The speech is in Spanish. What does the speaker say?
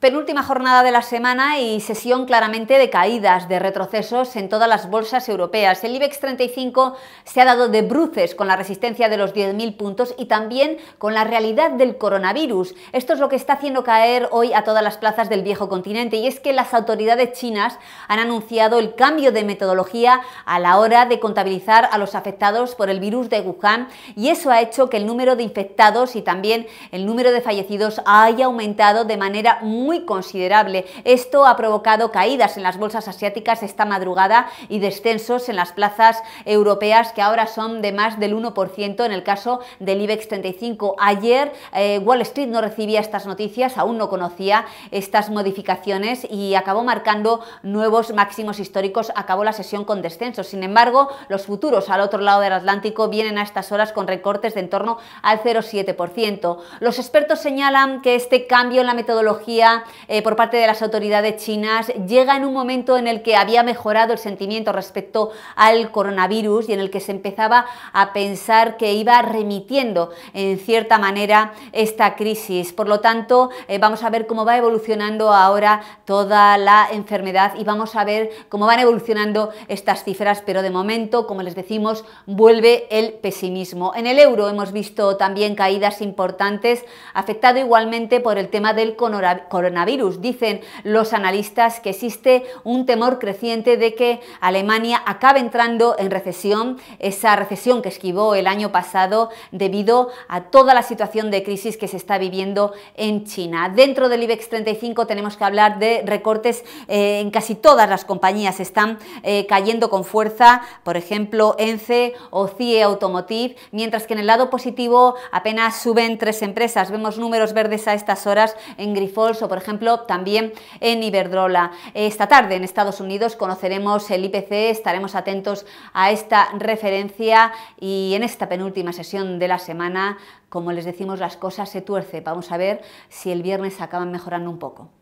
Penúltima jornada de la semana y sesión claramente de caídas, de retrocesos en todas las bolsas europeas. El IBEX 35 se ha dado de bruces con la resistencia de los 10.000 puntos y también con la realidad del coronavirus. Esto es lo que está haciendo caer hoy a todas las plazas del viejo continente y es que las autoridades chinas han anunciado el cambio de metodología a la hora de contabilizar a los afectados por el virus de Wuhan y eso ha hecho que el número de infectados y también el número de fallecidos haya aumentado de manera muy muy considerable. Esto ha provocado caídas en las bolsas asiáticas esta madrugada y descensos en las plazas europeas que ahora son de más del 1% en el caso del IBEX 35. Ayer eh, Wall Street no recibía estas noticias, aún no conocía estas modificaciones y acabó marcando nuevos máximos históricos, acabó la sesión con descensos. Sin embargo, los futuros al otro lado del Atlántico vienen a estas horas con recortes de en torno al 0,7%. Los expertos señalan que este cambio en la metodología eh, por parte de las autoridades chinas llega en un momento en el que había mejorado el sentimiento respecto al coronavirus y en el que se empezaba a pensar que iba remitiendo en cierta manera esta crisis. Por lo tanto, eh, vamos a ver cómo va evolucionando ahora toda la enfermedad y vamos a ver cómo van evolucionando estas cifras, pero de momento, como les decimos, vuelve el pesimismo. En el euro hemos visto también caídas importantes, afectado igualmente por el tema del coronavirus Dicen los analistas que existe un temor creciente de que Alemania acabe entrando en recesión, esa recesión que esquivó el año pasado debido a toda la situación de crisis que se está viviendo en China. Dentro del IBEX 35 tenemos que hablar de recortes eh, en casi todas las compañías. Están eh, cayendo con fuerza, por ejemplo, ENCE o CIE Automotive, mientras que en el lado positivo apenas suben tres empresas. Vemos números verdes a estas horas en Grifols o, por ejemplo, también en Iberdrola. Esta tarde en Estados Unidos conoceremos el IPC, estaremos atentos a esta referencia y en esta penúltima sesión de la semana, como les decimos, las cosas se tuerce. Vamos a ver si el viernes acaban mejorando un poco.